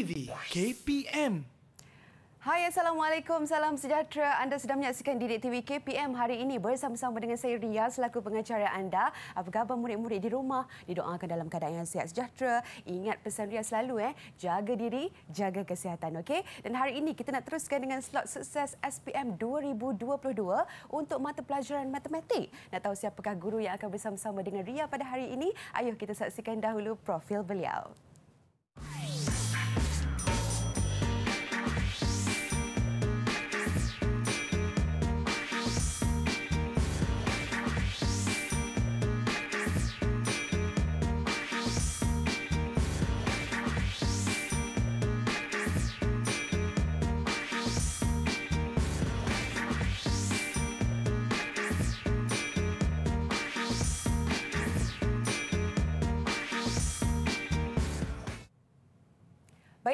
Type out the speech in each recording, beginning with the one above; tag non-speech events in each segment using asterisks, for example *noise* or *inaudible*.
TV KPM. Hai Assalamualaikum, salam sejahtera. Anda sedang menyaksikan Didik TV KPM hari ini bersama-sama dengan saya Ria selaku pengacara anda. Apa khabar murid-murid di rumah? Didoakan dalam keadaan yang sihat sejahtera. Ingat pesan Ria selalu eh, jaga diri, jaga kesihatan, okey? Dan hari ini kita nak teruskan dengan slot sukses SPM 2022 untuk mata pelajaran matematik. Nak tahu siapakah guru yang akan bersama-sama dengan Ria pada hari ini? Ayuh kita saksikan dahulu profil beliau. Hai.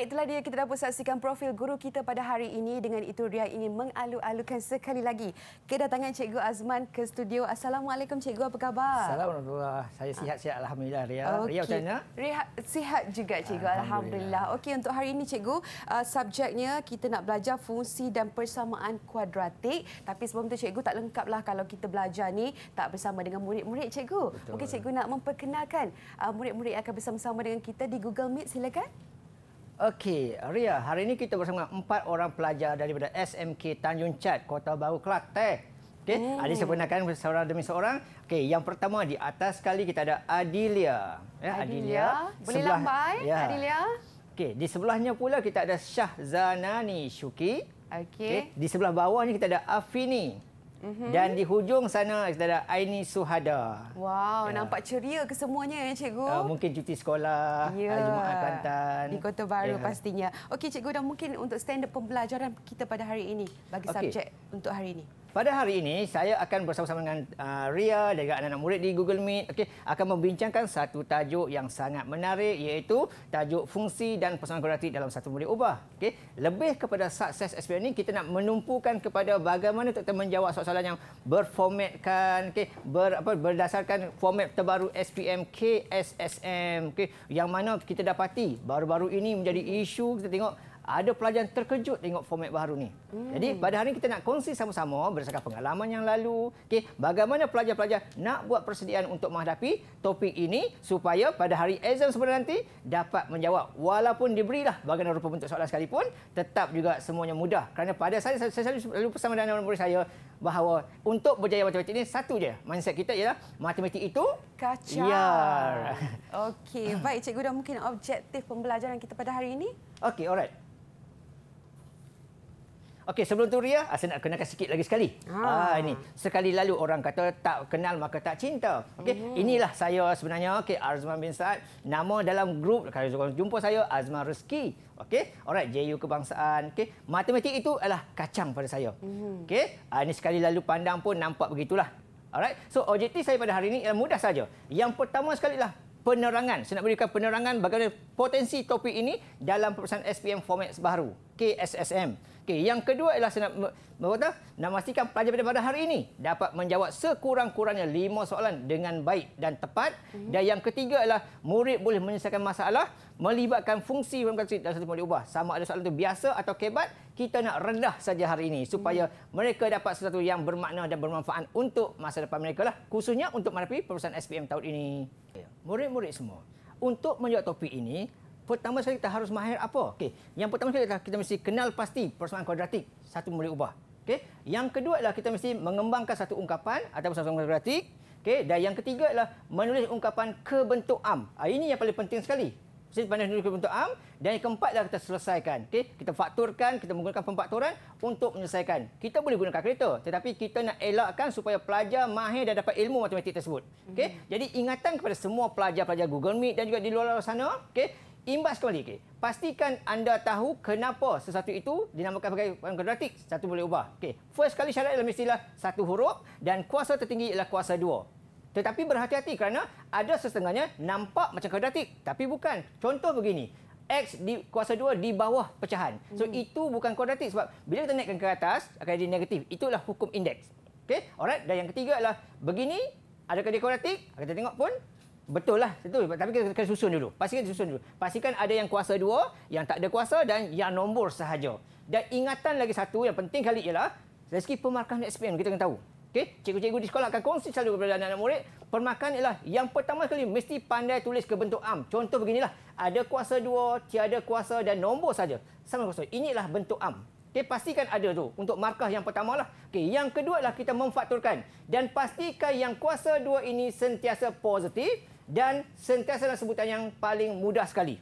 itulah dia kita dapat saksikan profil guru kita pada hari ini. Dengan itu, Ria ingin mengalu-alukan sekali lagi kedatangan Cikgu Azman ke studio. Assalamualaikum Cikgu, apa khabar? Assalamualaikum. Saya sihat-sihat Alhamdulillah, Ria. Okay. Ria macam mana? Sihat juga Cikgu, Alhamdulillah. Alhamdulillah. Okey, untuk hari ini Cikgu, uh, subjeknya kita nak belajar fungsi dan persamaan kuadratik. Tapi sebelum itu Cikgu, tak lengkaplah kalau kita belajar ni tak bersama dengan murid-murid Cikgu. Okey, Cikgu nak memperkenalkan uh, murid-murid uh, akan bersama-sama dengan kita di Google Meet. Silakan. Okey, Ria, hari ini kita bersama empat orang pelajar daripada SMK Tanjung Chat, Kota Baru, Kelantan. Okey, hmm. Adi sempurnakan seorang demi seorang. Okey, yang pertama di atas sekali kita ada Adilia. Ya, Adilia. Adilia. Boleh Sebelah, lambai, ya. Adilia. Okey, di sebelahnya pula kita ada Syah Zanani Syuki. Okey. Okay. Di sebelah bawahnya kita ada Afini. Mm -hmm. Dan di hujung sana kita ada Aini Suhada. Wow, ya. nampak ceria kesemuanya ya cikgu. Uh, mungkin cuti sekolah, ya. Jumaat Kantan. Di Kota Baru ya. pastinya. Okey cikgu dan mungkin untuk standard pembelajaran kita pada hari ini bagi okay. subjek untuk hari ini. Pada hari ini saya akan bersama-sama dengan uh, Ria dan juga anak-anak murid di Google Meet okey akan membincangkan satu tajuk yang sangat menarik iaitu tajuk fungsi dan personal kreatif dalam satu murid ubah. Okey, lebih kepada sukses SPM ini kita nak menumpukan kepada bagaimana untuk menjawab soalan-soalan yang berformatkan okey ber, apa berdasarkan format terbaru SPM KSSM okey yang mana kita dapati baru-baru ini menjadi isu kita tengok ada pelajar terkejut tengok format baru ni. Hmm. Jadi pada hari ini kita nak kongsi sama-sama berdasarkan pengalaman yang lalu, okey, bagaimana pelajar-pelajar nak buat persediaan untuk menghadapi topik ini supaya pada hari exam sebenarnya nanti dapat menjawab walaupun diberilah bagaimana rupa bentuk soalan sekalipun tetap juga semuanya mudah. Kerana pada saya saya selalu, selalu pesan dengan murid saya bahawa untuk berjaya matematik ini satu je mindset kita ialah matematik itu kacau. Ya. Okey, baik cikgu dah mungkin objektif pembelajaran kita pada hari ini. Okey, alright. Okey, sebelum tu Ria, saya nak kenalkan sikit lagi sekali. Ah. ah ini. Sekali lalu orang kata tak kenal maka tak cinta. Okey, mm -hmm. inilah saya sebenarnya. Okey, Azman bin Saad. Nama dalam grup kalau orang jumpa saya Azman Rezeki. Okey. Alright, JU kebangsaan. Okey. Matematik itu adalah kacang pada saya. Mm -hmm. Okey. Ah ini sekali lalu pandang pun nampak begitulah. Alright. So objektif saya pada hari ini ialah mudah saja. Yang pertama sekali lah penerangan. Saya nak berikan penerangan bagaimana potensi topik ini dalam perusahaan SPM format baru, KSSM. Okey, yang kedua ialah senap berkata nak memastikan pelajar pada pada hari ini dapat menjawab sekurang-kurangnya lima soalan dengan baik dan tepat. Mhm. Dan yang ketiga ialah murid boleh menyelesaikan masalah melibatkan fungsi pembangkit dalam satu modul ubah. Sama ada soalan itu biasa atau kebat, kita nak rendah saja hari ini supaya hmm. mereka dapat sesuatu yang bermakna dan bermanfaat untuk masa depan mereka lah. Khususnya untuk menghadapi perusahaan SPM tahun ini. Murid-murid semua, untuk menjawab topik ini, pertama sekali kita harus mahir apa? Okey, yang pertama sekali adalah kita mesti kenal pasti persamaan kuadratik. Satu boleh ubah. Okey. Yang kedua adalah kita mesti mengembangkan satu ungkapan atau persamaan kuadratik. Okey, dan yang ketiga adalah menulis ungkapan ke bentuk am. Ah, ini yang paling penting sekali. Mesti pandai menulis ke bentuk am dan yang keempat adalah kita selesaikan. Okey, kita fakturkan, kita menggunakan pemfakturan untuk menyelesaikan. Kita boleh gunakan kereta tetapi kita nak elakkan supaya pelajar mahir dan dapat ilmu matematik tersebut. Okey. Jadi ingatan kepada semua pelajar-pelajar Google Meet dan juga di luar-luar sana, okey imbas kembali. Okay. Pastikan anda tahu kenapa sesuatu itu dinamakan sebagai kuadratik. Satu boleh ubah. Okay. First kali syarat dalam istilah satu huruf dan kuasa tertinggi ialah kuasa dua. Tetapi berhati-hati kerana ada sesetengahnya nampak macam kuadratik. Tapi bukan. Contoh begini. X di kuasa dua di bawah pecahan. So hmm. itu bukan kuadratik sebab bila kita naikkan ke atas akan jadi negatif. Itulah hukum indeks. okay? Alright, dan yang ketiga adalah begini adakah dia kuadratik? Kita tengok pun Betul lah, betul. Tapi kita kena susun dulu. Pastikan susun dulu. Pastikan ada yang kuasa dua, yang tak ada kuasa dan yang nombor sahaja. Dan ingatan lagi satu yang penting kali ialah dari segi pemarkahan SPM kita kena tahu. okay? cikgu-cikgu di sekolah akan kongsi selalu kepada anak-anak murid. Pemarkahan ialah yang pertama sekali mesti pandai tulis ke bentuk am. Contoh beginilah. Ada kuasa dua, tiada kuasa dan nombor saja. Sama kuasa. Inilah bentuk am. Okay, pastikan ada tu untuk markah yang pertama lah. Okay, yang kedua lah kita memfakturkan. Dan pastikan yang kuasa dua ini sentiasa positif dan sentiasa dalam sebutan yang paling mudah sekali.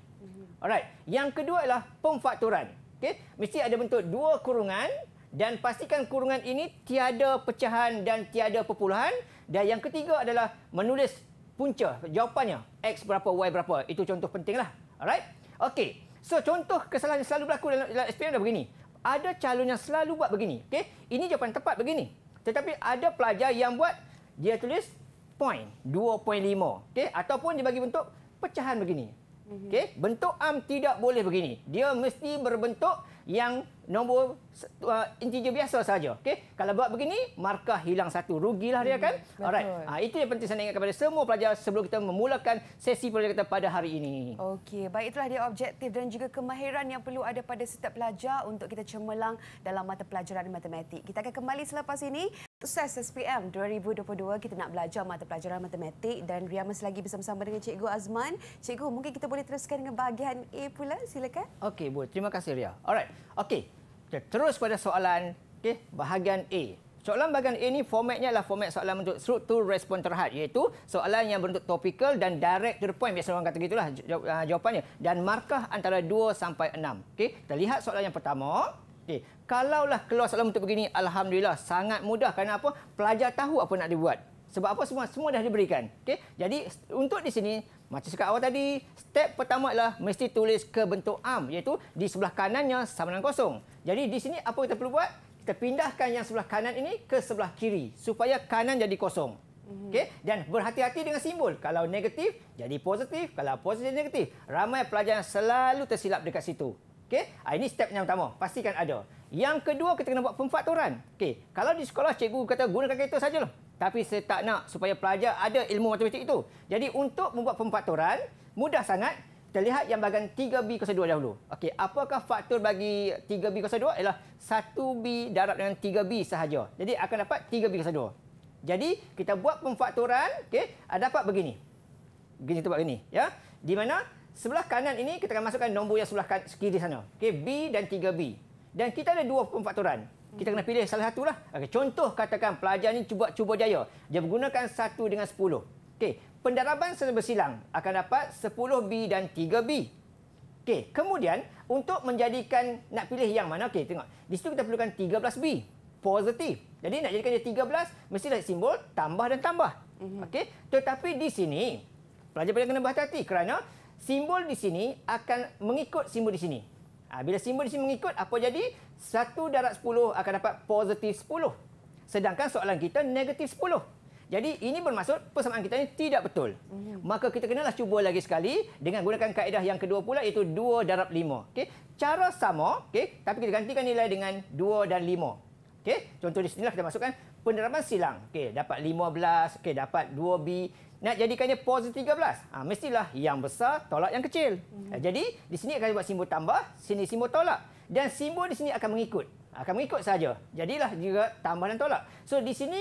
Alright, yang kedua adalah pemfakturan. Okay. mesti ada bentuk dua kurungan dan pastikan kurungan ini tiada pecahan dan tiada perpuluhan dan yang ketiga adalah menulis punca jawapannya x berapa y berapa. Itu contoh pentinglah. Alright. Okay. So contoh kesalahan yang selalu berlaku dalam, dalam SPM adalah begini. Ada calon yang selalu buat begini. Okay. Ini jawapan tepat begini. Tetapi ada pelajar yang buat dia tulis point 2.5 okey ataupun dibagi bentuk pecahan begini mhm. okey bentuk am tidak boleh begini dia mesti berbentuk yang nombor uh, integer biasa saja. Okey. Kalau buat begini, markah hilang satu. Rugilah hmm, dia kan? Hmm, betul. Alright. Ha, itu yang penting saya ingat kepada semua pelajar sebelum kita memulakan sesi pelajaran kita pada hari ini. Okey. Baik itulah dia objektif dan juga kemahiran yang perlu ada pada setiap pelajar untuk kita cemerlang dalam mata pelajaran matematik. Kita akan kembali selepas ini. Ses SPM 2022 kita nak belajar mata pelajaran matematik dan Ria masih lagi bersama-sama dengan Cikgu Azman. Cikgu, mungkin kita boleh teruskan dengan bahagian A pula. Silakan. Okey, Bu. Terima kasih, Ria. Alright. Okey, kita terus pada soalan okay, bahagian A. Soalan bahagian A ni formatnya adalah format soalan untuk struktur respon terhad iaitu soalan yang bentuk topical dan direct to the point. Biasa orang kata gitulah ah, jawapannya. Dan markah antara 2 sampai 6. Okey, kita lihat soalan yang pertama. Okey, Kalaulah keluar soalan bentuk begini, Alhamdulillah sangat mudah. Kerana apa? Pelajar tahu apa nak dibuat. Sebab apa semua? Semua dah diberikan. Okey, Jadi untuk di sini, macam cakap awal tadi, step pertama adalah mesti tulis ke bentuk am iaitu di sebelah kanannya sama dengan kosong. Jadi di sini apa kita perlu buat? Kita pindahkan yang sebelah kanan ini ke sebelah kiri supaya kanan jadi kosong. Mhm. Okay? Dan berhati-hati dengan simbol. Kalau negatif, jadi positif. Kalau positif, jadi negatif. Ramai pelajar yang selalu tersilap dekat situ. Okay? Ah, ini step yang pertama. Pastikan ada. Yang kedua, kita kena buat pemfaktoran. Okay. Kalau di sekolah, cikgu kata gunakan kereta sahaja tapi saya tak nak supaya pelajar ada ilmu matematik itu. Jadi untuk membuat pemfaktoran, mudah sangat. Kita lihat yang bahagian 3B kuasa 2 dahulu. Okey, apakah faktor bagi 3B kuasa 2? Ialah 1B darab dengan 3B sahaja. Jadi akan dapat 3B kuasa 2. Jadi kita buat pemfaktoran, okey, dapat begini. Begini kita buat begini, ya. Di mana sebelah kanan ini kita akan masukkan nombor yang sebelah kan- kiri sana. Okey, B dan 3B. Dan kita ada dua pemfaktoran. Kita kena pilih salah satulah. Okey, contoh katakan pelajar ni cuba cuba jaya. Dia menggunakan 1 dengan 10. Okey, pendaraban senarai bersilang akan dapat 10B dan 3B. Okey, kemudian untuk menjadikan nak pilih yang mana? Okey, tengok. Di situ kita perlukan 13B. Positif. Jadi nak jadikan dia 13 mestilah simbol tambah dan tambah. Mhm. Okey, tetapi di sini pelajar-pelajar kena berhati-hati kerana simbol di sini akan mengikut simbol di sini. Ha, bila simbol di sini mengikut apa jadi? satu darab sepuluh akan dapat positif sepuluh, Sedangkan soalan kita negatif sepuluh. Jadi ini bermaksud persamaan kita ini tidak betul. Hmm. Maka kita kenalah cuba lagi sekali dengan gunakan kaedah yang kedua pula iaitu dua darab lima. Okay, cara sama, okay, tapi kita gantikan nilai dengan dua dan lima. Okay, contoh di sini lah kita masukkan penerapan silang. Okay, dapat lima belas. Okay, dapat dua b Nak jadikannya positif 13. Ah ha, mestilah yang besar tolak yang kecil. Hmm. Jadi di sini akan buat simbol tambah, sini simbol tolak dan simbol di sini akan mengikut ha, akan mengikut saja jadilah juga tambah dan tolak so di sini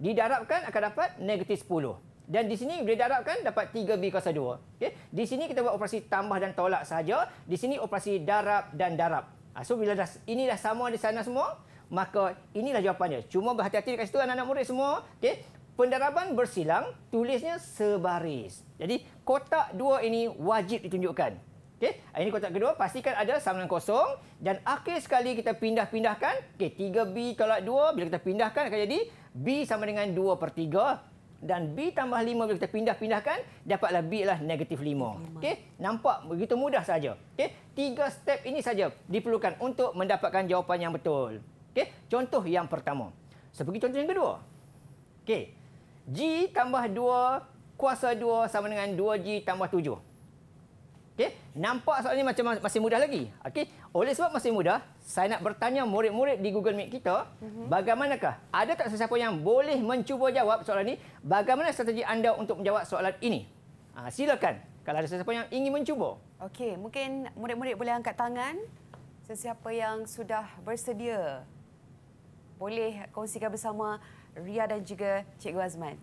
didarabkan akan dapat negatif 10 dan di sini boleh darabkan dapat 3B kuasa 2 okay. di sini kita buat operasi tambah dan tolak saja di sini operasi darab dan darab ha, so bila dah ini dah sama di sana semua maka inilah jawapannya cuma berhati-hati dekat situ anak-anak murid semua okay. pendaraban bersilang tulisnya sebaris jadi kotak dua ini wajib ditunjukkan Okey, ini kotak kedua pastikan ada samalan kosong dan akhir sekali kita pindah-pindahkan. Okey, 3B tolak 2 bila kita pindahkan akan jadi B sama dengan 2/3 dan B tambah 5 bila kita pindah-pindahkan dapatlah B ialah negatif 5. Okey, nampak begitu mudah saja. Okey, tiga step ini saja diperlukan untuk mendapatkan jawapan yang betul. Okey, contoh yang pertama. Seperti contoh yang kedua. Okey. G tambah 2 kuasa 2 sama dengan 2G tambah 7. Okey, nampak soalan ni macam masih mudah lagi. Okey, oleh sebab masih mudah, saya nak bertanya murid-murid di Google Meet kita, mm -hmm. bagaimanakah? Ada tak sesiapa yang boleh mencuba jawab soalan ini? Bagaimana strategi anda untuk menjawab soalan ini? Ha, silakan. Kalau ada sesiapa yang ingin mencuba. Okey, mungkin murid-murid boleh angkat tangan. Sesiapa yang sudah bersedia boleh kongsikan bersama Ria dan juga Cikgu Azman.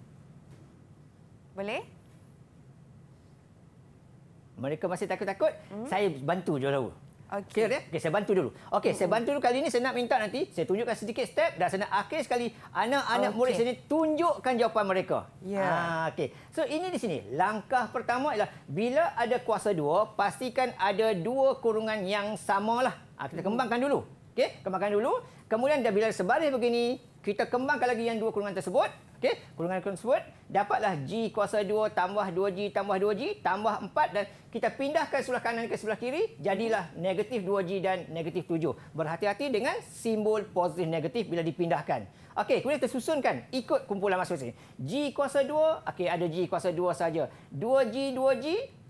Boleh? Mereka masih takut-takut, hmm. saya bantu jual lawa. Okey. Ya? Okey, okay, saya bantu dulu. Okey, hmm. saya bantu dulu kali ini saya nak minta nanti saya tunjukkan sedikit step dan saya nak akhir sekali anak-anak okay. murid sini tunjukkan jawapan mereka. Ya. Yeah. Ha, okey. So ini di sini langkah pertama ialah bila ada kuasa dua, pastikan ada dua kurungan yang samalah. Ha, kita hmm. kembangkan dulu. Okey, kembangkan dulu. Kemudian bila sebalik begini, kita kembangkan lagi yang dua kurungan tersebut. Okey, kurungan golongan tersebut dapatlah G kuasa 2 tambah 2G tambah 2G tambah 4 dan kita pindahkan sebelah kanan ke sebelah kiri jadilah negatif 2G dan negatif 7. Berhati-hati dengan simbol positif negatif bila dipindahkan. Okey, kemudian kita susunkan ikut kumpulan masing-masing. G kuasa 2, okey ada G kuasa 2 saja. 2G, 2G,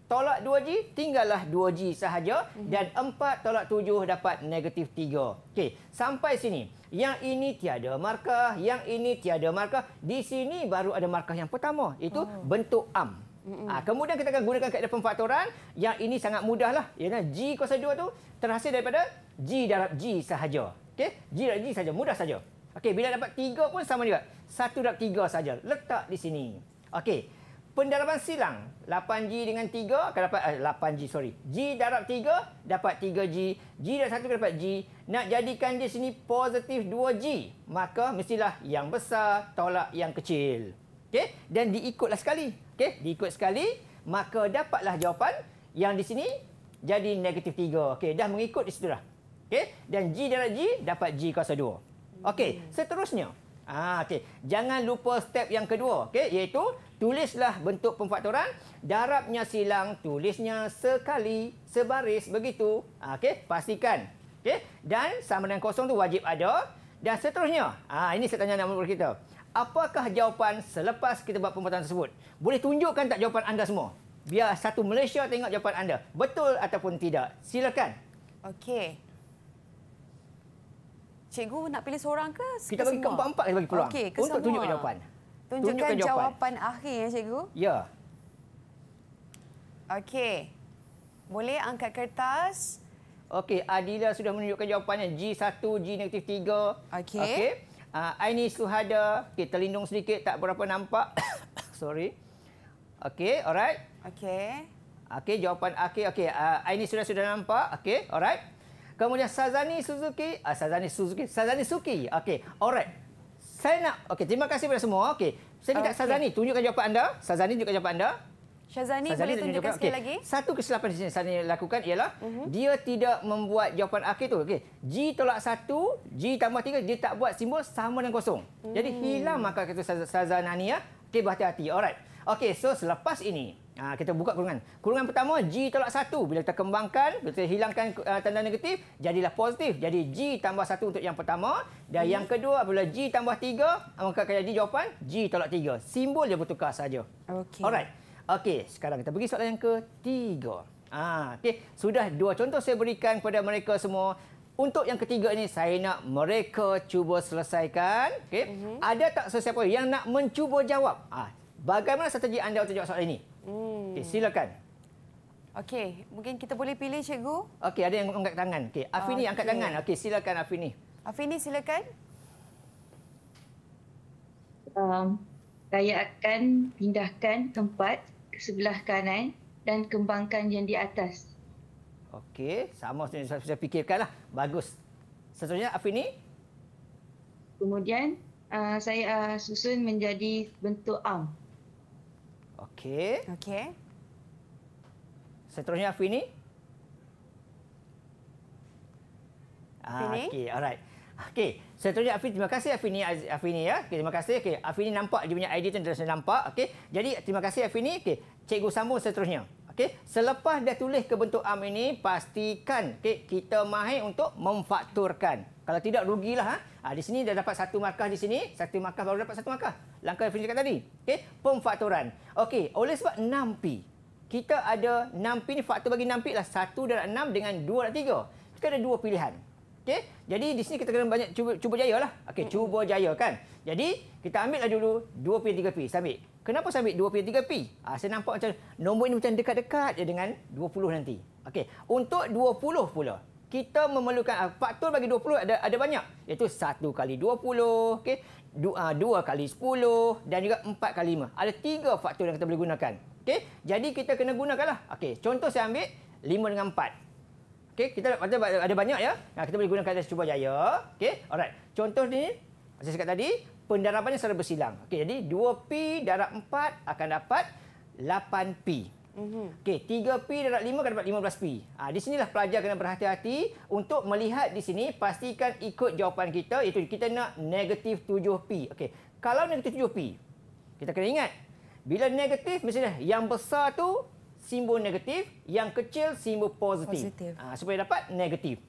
tolak 2G tinggallah 2G sahaja mm -hmm. dan 4 tolak 7 dapat negatif 3. okay sampai sini. Yang ini tiada markah, yang ini tiada markah. Di sini baru ada markah yang pertama, itu oh. bentuk am. Ha, kemudian kita akan gunakan kaedah pemfaktoran yang ini sangat mudahlah ialah ya kan? g kuasa 2 tu terhasil daripada g darab g sahaja okay g darab g sahaja mudah saja okay bila dapat tiga pun sama juga satu darab tiga sahaja letak di sini okay pendalaman silang 8G dengan 3 akan dapat eh, 8G sorry G darab 3 dapat 3G G darab 1 akan dapat G nak jadikan di sini positif 2G maka mestilah yang besar tolak yang kecil okey dan diikutlah sekali okey diikut sekali maka dapatlah jawapan yang di sini jadi negatif 3 okey dah mengikut di situ okey dan G darab G dapat G kuasa 2 okey seterusnya Ah, okey. Jangan lupa step yang kedua, okay? Yaitu tulislah bentuk pemfaktoran, darabnya silang, tulisnya sekali, sebaris begitu. Ah, okey, pastikan. okay? dan sama dengan kosong tu wajib ada dan seterusnya. Ah, ini saya tanya anak murid kita. Apakah jawapan selepas kita buat pemfaktoran tersebut? Boleh tunjukkan tak jawapan anda semua? Biar satu Malaysia tengok jawapan anda. Betul ataupun tidak. Silakan. Okay cikgu nak pilih seorang ke? Kita bagi ke empat-empat kita bagi peluang. Okay, ke Untuk semua. tunjukkan jawapan. Tunjukkan, tunjukkan jawapan. jawapan akhir ya cikgu. Ya. Okey. Boleh angkat kertas. Okey, Adila sudah menunjukkan jawapannya. G1, G-3. Okey. Okay. Uh, ah, Aini Suhada. Okey, terlindung sedikit. Tak berapa nampak. *coughs* Sorry. Okey, alright. Okey. Okey, jawapan akhir. Okey, uh, Aini sudah sudah nampak. Okey, alright. Kemudian Sazani Suzuki, ah Sazani Suzuki, Sazani Suki. Okey. Alright. Saya nak Okey, terima kasih kepada semua. Okey. Saya minta okay. Sazani tunjukkan jawapan anda. Sazani tunjukkan jawapan anda. Sazani, Sazani boleh tunjukkan sekali okay. lagi. Satu kesilapan di sini Syazani lakukan ialah uh mhm. -huh. dia tidak membuat jawapan akhir tu. Okey. G tolak satu, G tambah tiga, dia tak buat simbol sama dengan kosong. Hmm. Jadi hilang maka kata Syazani ya. Okey, berhati-hati. Alright. Okey, so selepas ini Ha, kita buka kurungan. Kurungan pertama, G tolak 1. Bila kita kembangkan, bila kita hilangkan uh, tanda negatif, jadilah positif. Jadi G tambah 1 untuk yang pertama. Dan hmm. yang kedua, apabila G tambah 3, maka akan jadi jawapan G tolak 3. Simbol dia bertukar saja. Okay. Alright. Okey, sekarang kita pergi soalan yang ketiga. Ha, okay. Sudah dua contoh saya berikan kepada mereka semua. Untuk yang ketiga ini, saya nak mereka cuba selesaikan. Okay. Mm-hmm. Ada tak sesiapa yang nak mencuba jawab? Ha, bagaimana strategi anda untuk jawab soalan ini? Hmm. Okey, silakan. Okey, mungkin kita boleh pilih cikgu. Okey, ada yang angkat tangan. Okey, Afini okay. angkat tangan. Okey, silakan Afini. Afini silakan. Um, saya akan pindahkan tempat ke sebelah kanan dan kembangkan yang di atas. Okey, sama saja saya, saya fikirkanlah. Bagus. Seterusnya Afini. Kemudian uh, saya uh, susun menjadi bentuk arm. Okey. Okey. Seterusnya Fini. Ah, Okay, alright. Okey, seterusnya Afini. Terima kasih ni, Afini, ni ya. Okay, terima kasih. Okay, Okey, ni nampak dia punya ID tu dah nampak. Okay. jadi terima kasih ni. Okay, cikgu sambung seterusnya. Okay. selepas dah tulis ke bentuk am ini, pastikan okay, kita mahir untuk memfakturkan. Kalau tidak rugilah. Ha? Ha, di sini dah dapat satu markah di sini, satu markah baru dapat satu markah. Langkah yang fikirkan tadi. Okey, pemfaktoran. Okey, oleh sebab 6P. Kita ada 6P ni faktor bagi 6P lah 1 darab 6 dengan 2 darab 3. Kita ada dua pilihan. Okey. Jadi di sini kita kena banyak cuba cuba jayalah. Okey, cuba jaya kan. Jadi kita ambil lah dulu 2P 3P. Sambil. Kenapa sambil ambil 2P 3P? Ha, saya nampak macam nombor ini macam dekat-dekat je dengan 20 nanti. Okey, untuk 20 pula kita memerlukan uh, faktor bagi 20 ada ada banyak iaitu 1 kali 20 okey 2 2 ah, kali 10 dan juga 4 kali 5 ada tiga faktor yang kita boleh gunakan okey jadi kita kena gunakanlah okey contoh saya ambil 5 dengan 4 okey kita ada ada banyak ya nah, kita boleh gunakan cuba jaya okey alright contoh ni saya cakap tadi pendarabannya secara bersilang okey jadi 2p darab 4 akan dapat 8p Mhm. Okey, 3P darab 5 kan dapat 15P. Ha, di sinilah pelajar kena berhati-hati untuk melihat di sini pastikan ikut jawapan kita iaitu kita nak negatif 7P. Okey, kalau negatif 7P, kita kena ingat. Bila negatif, mestilah yang besar tu simbol negatif, yang kecil simbol positif. positif. Ha, supaya dapat negatif.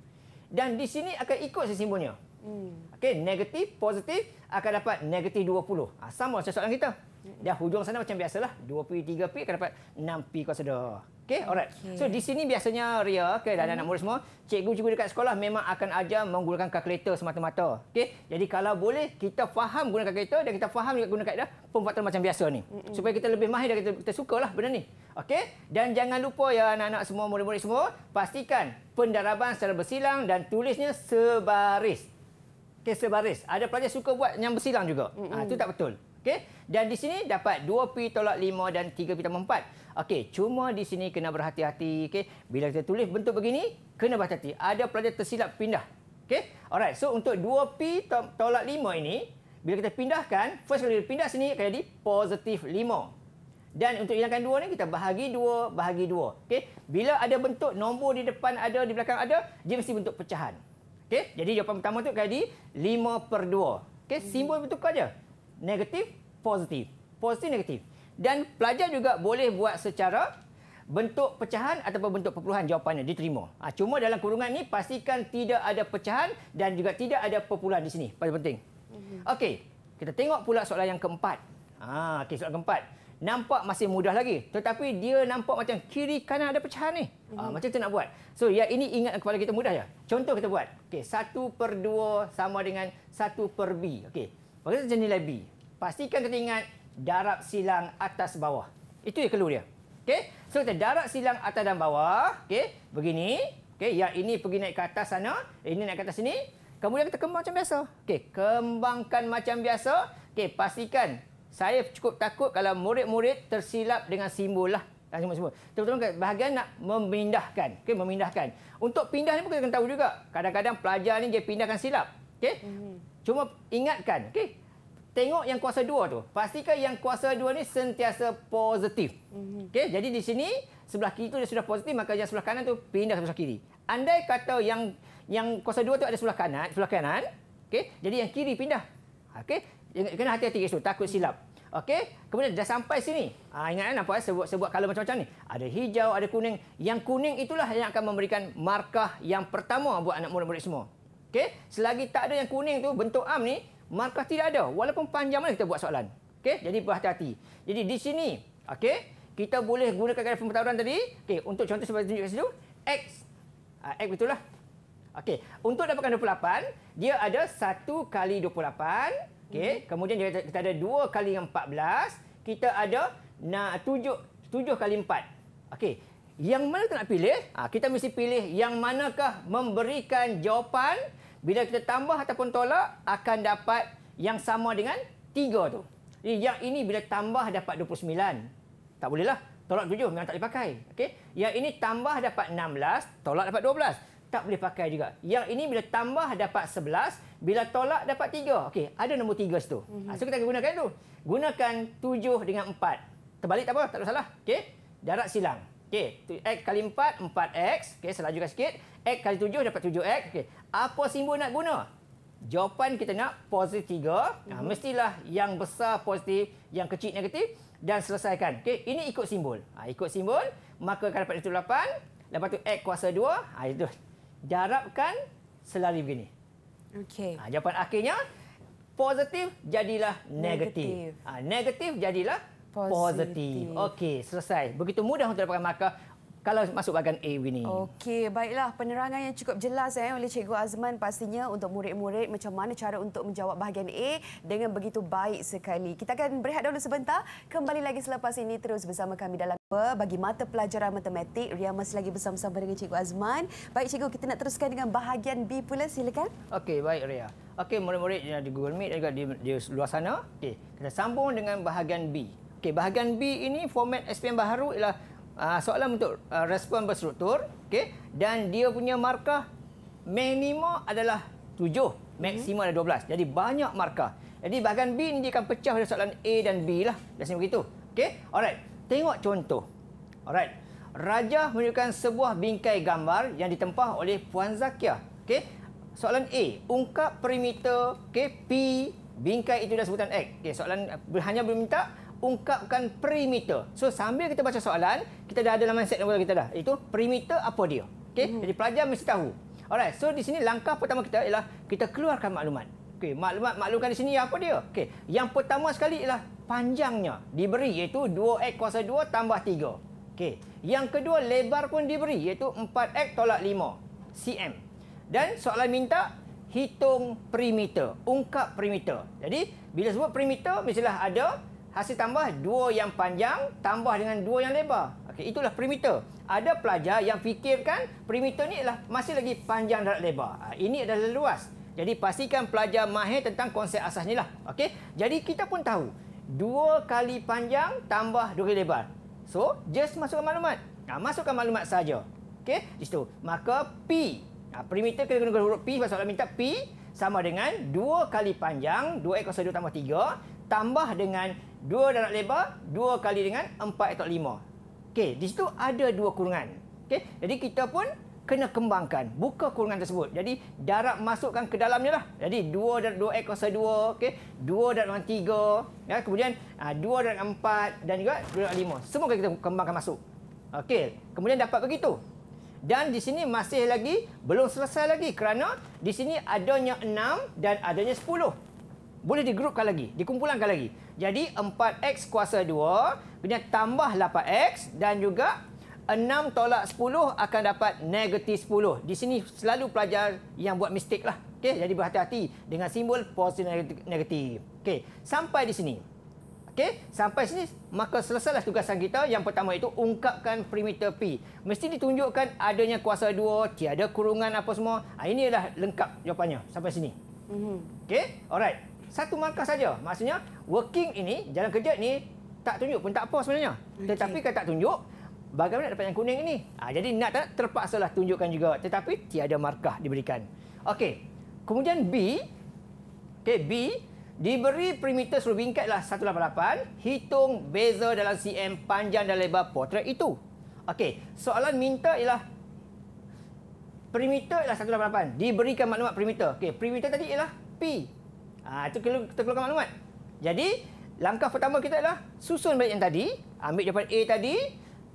Dan di sini akan ikut simbolnya. Hmm. Okey, negatif, positif akan dapat negatif 20. Ha, sama macam soalan kita. Dah hujung sana macam biasalah. 2P, 3P akan dapat 6P kuasa dah. Okey, alright. Okay. So di sini biasanya Ria okay, dan anak-anak hmm. murid semua, cikgu-cikgu dekat sekolah memang akan ajar menggunakan kalkulator semata-mata. Okey. Jadi kalau boleh kita faham guna kalkulator dan kita faham juga guna kaedah pembuatan macam biasa ni. Mm -mm. Supaya kita lebih mahir dan kita, kita lah, benda ni. Okey. Dan jangan lupa ya anak-anak semua, murid-murid semua, pastikan pendaraban secara bersilang dan tulisnya sebaris. Okey, sebaris. Ada pelajar suka buat yang bersilang juga. Mm -mm. Ah, ha, itu tak betul. Okey, dan di sini dapat 2P tolak 5 dan 3P tambah 4. Okey, cuma di sini kena berhati-hati. Okey, bila kita tulis bentuk begini, kena berhati-hati. Ada pelajar tersilap pindah. Okey, alright. So, untuk 2P tolak 5 ini, bila kita pindahkan, first kali kita pindah sini, akan jadi positif 5. Dan untuk hilangkan 2 ni, kita bahagi 2, bahagi 2. Okey, bila ada bentuk nombor di depan ada, di belakang ada, dia mesti bentuk pecahan. Okey, jadi jawapan pertama tu akan jadi 5 per 2. Okey, simbol bertukar je negatif, positif. Positif, negatif. Dan pelajar juga boleh buat secara bentuk pecahan ataupun bentuk perpuluhan jawapannya diterima. Ha, cuma dalam kurungan ini, pastikan tidak ada pecahan dan juga tidak ada perpuluhan di sini. Paling penting. Mhm. Okey, kita tengok pula soalan yang keempat. Ha, Okey, soalan keempat. Nampak masih mudah lagi. Tetapi dia nampak macam kiri kanan ada pecahan ni. Ha, mhm. macam tu nak buat. So, ya, ini ingat kepala kita mudah ya. Contoh kita buat. Okey, 1 per 2 sama dengan 1 per B. Okey, Maka macam nilai B. Pastikan kita ingat darab silang atas bawah. Itu yang keluar dia. okay So kita darab silang atas dan bawah. okay Begini. okay Yang ini pergi naik ke atas sana. Ini naik ke atas sini. Kemudian kita kembang macam biasa. okay Kembangkan macam biasa. okay Pastikan. Saya cukup takut kalau murid-murid tersilap dengan simbol lah. Dan semua-semua. Terutama bahagian nak memindahkan. okay Memindahkan. Untuk pindah ni pun kita kena tahu juga. Kadang-kadang pelajar ni dia pindahkan silap. okay hmm. Cuma ingatkan, okay? Tengok yang kuasa dua tu. Pastikan yang kuasa dua ni sentiasa positif. Mhm. okay? jadi di sini sebelah kiri tu dia sudah positif, maka yang sebelah kanan tu pindah ke sebelah kiri. Andai kata yang yang kuasa dua tu ada sebelah kanan, sebelah kanan, okay? Jadi yang kiri pindah. Okey? Kena hati-hati guys tu, takut silap. okay? Kemudian dah sampai sini. Ah ha, ingatlah kan apa sebut sebut kalau macam-macam ni. Ada hijau, ada kuning. Yang kuning itulah yang akan memberikan markah yang pertama buat anak murid-murid semua. Okey, selagi tak ada yang kuning tu bentuk am ni, markah tidak ada. Walaupun panjang mana kita buat soalan. Okey, jadi berhati-hati. Jadi di sini, okey, kita boleh gunakan gaya pembetahuan tadi. Okey, untuk contoh seperti tunjuk kat situ, x uh, x betul lah. Okey, untuk dapatkan 28, dia ada 1 kali 28, okey. Mm -hmm. Kemudian kita ada 2 kali 14, kita ada 7 7 kali 4. Okey, yang mana kita nak pilih? Ha, kita mesti pilih yang manakah memberikan jawapan bila kita tambah ataupun tolak akan dapat yang sama dengan 3 tu. Jadi yang ini bila tambah dapat 29. Tak bolehlah. Tolak 7 memang tak boleh pakai. Okay? Yang ini tambah dapat 16, tolak dapat 12. Tak boleh pakai juga. Yang ini bila tambah dapat 11, bila tolak dapat 3. Okay, ada nombor 3 situ. Mhm. Ha, so kita akan gunakan tu. Gunakan 7 dengan 4. Terbalik tak apa, tak ada salah. Okay? Jarak silang. Okey, x kali 4, 4x. Okey, saya lajukan sikit. X kali 7, dapat 7x. Okey, apa simbol nak guna? Jawapan kita nak positif 3. Uh -huh. Mestilah yang besar positif, yang kecil negatif. Dan selesaikan. Okey, ini ikut simbol. Ha, ikut simbol, maka akan dapat 8. Lepas tu x kuasa 2. Ha, itu. Darabkan selari begini. Okey. Ha, jawapan akhirnya, positif jadilah negatif. Negatif, ha, negatif jadilah positif. positif. Okey, selesai. Begitu mudah untuk dapatkan markah kalau masuk bahagian A ini. Okey, baiklah penerangan yang cukup jelas eh oleh Cikgu Azman pastinya untuk murid-murid macam mana cara untuk menjawab bahagian A dengan begitu baik sekali. Kita akan berehat dulu sebentar, kembali lagi selepas ini terus bersama kami dalam bagi mata pelajaran matematik. Ria masih lagi bersama-sama dengan Cikgu Azman. Baik Cikgu, kita nak teruskan dengan bahagian B pula silakan. Okey, baik Ria. Okey, murid-murid yang di Google Meet juga di, di luar sana. Okey, kita sambung dengan bahagian B. Okey, bahagian B ini format SPM baru ialah uh, soalan untuk uh, respon berstruktur, okey. Dan dia punya markah minima adalah 7, maksimum mm -hmm. adalah 12. Jadi banyak markah. Jadi bahagian B ini dia akan pecah pada soalan A dan B lah. Biasanya begitu. Okey. Alright. Tengok contoh. Alright. Raja menunjukkan sebuah bingkai gambar yang ditempah oleh Puan Zakia. Okey. Soalan A, ungkap perimeter okay, P bingkai itu dah sebutan X. Okey, soalan hanya meminta ungkapkan perimeter. So sambil kita baca soalan, kita dah ada dalam mindset nombor kita dah. Itu perimeter apa dia? Okey. Hmm. Jadi pelajar mesti tahu. Alright. So di sini langkah pertama kita ialah kita keluarkan maklumat. Okey, maklumat maklumkan di sini apa dia? Okey. Yang pertama sekali ialah panjangnya diberi iaitu 2x kuasa 2 tambah 3. Okey. Yang kedua lebar pun diberi iaitu 4x tolak 5 cm. Dan soalan minta hitung perimeter, ungkap perimeter. Jadi bila sebut perimeter mestilah ada hasil tambah dua yang panjang tambah dengan dua yang lebar. Okey, itulah perimeter. Ada pelajar yang fikirkan perimeter ni adalah masih lagi panjang darat lebar. Ha, ini adalah luas. Jadi pastikan pelajar mahir tentang konsep asas ni lah. Okey, jadi kita pun tahu dua kali panjang tambah dua kali lebar. So, just masukkan maklumat. Nah, ha, masukkan maklumat saja. Okey, di situ. Maka P. Nah, ha, perimeter kena guna huruf P. Sebab soalan minta P sama dengan dua kali panjang 2 ekor dua tambah tiga tambah dengan Dua darab lebar dua kali dengan empat atau lima. Okay, di situ ada dua kurungan Okay, jadi kita pun kena kembangkan buka kurungan tersebut jadi darab masukkan ke dalamnya lah jadi dua darab dua x dua, okay? Dua 2 darab tiga, ya kemudian ah, dua darab empat dan juga dua darab lima. semua kita kembangkan masuk Okay, kemudian dapat begitu dan di sini masih lagi belum selesai lagi kerana di sini adanya enam dan adanya sepuluh boleh digroupkan lagi, dikumpulkan lagi. Jadi 4x kuasa 2, kemudian tambah 8x dan juga 6 tolak 10 akan dapat negatif 10. Di sini selalu pelajar yang buat mistake lah. Okay, jadi berhati-hati dengan simbol positif negatif. Okay, sampai di sini. Okay, sampai sini maka selesailah tugasan kita. Yang pertama itu ungkapkan perimeter P. Mesti ditunjukkan adanya kuasa 2, tiada kurungan apa semua. Ha, ah, ini adalah lengkap jawapannya sampai sini. Mhm. Okay, alright satu markah saja. Maksudnya working ini jalan kerja ni tak tunjuk pun tak apa sebenarnya. Okay. Tetapi kalau tak tunjuk bagaimana dapat yang kuning ini? Ha, jadi nak tak lah tunjukkan juga. Tetapi tiada markah diberikan. Okey. Kemudian B okey B diberi perimeter seluruh bingkatlah 188 hitung beza dalam cm panjang dan lebar potret itu. Okey, soalan minta ialah perimeter ialah 188. Diberikan maklumat perimeter. Okey, perimeter tadi ialah P. Ah ha, tu kita kita keluarkan maklumat. Jadi langkah pertama kita adalah susun balik yang tadi, ambil daripada A tadi,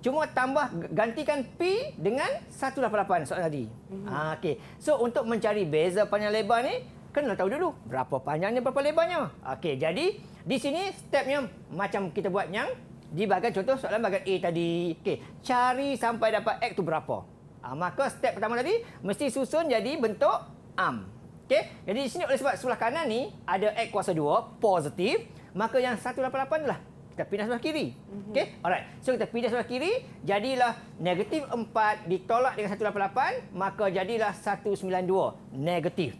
cuma tambah gantikan P dengan 188 soalan tadi. Mhm. Ha, okey. So untuk mencari beza panjang lebar ni kena tahu dulu berapa panjangnya berapa lebarnya. Okay. jadi di sini stepnya macam kita buat yang di bahagian contoh soalan bahagian A tadi. Okay. cari sampai dapat X tu berapa. Ha, maka step pertama tadi mesti susun jadi bentuk AM. Okey, jadi di sini oleh sebab sebelah kanan ni ada x kuasa 2 positif, maka yang 188 itulah kita pindah sebelah kiri. Mhm. Okey, alright. So kita pindah sebelah kiri, jadilah negatif 4 ditolak dengan 188, maka jadilah 192 negatif.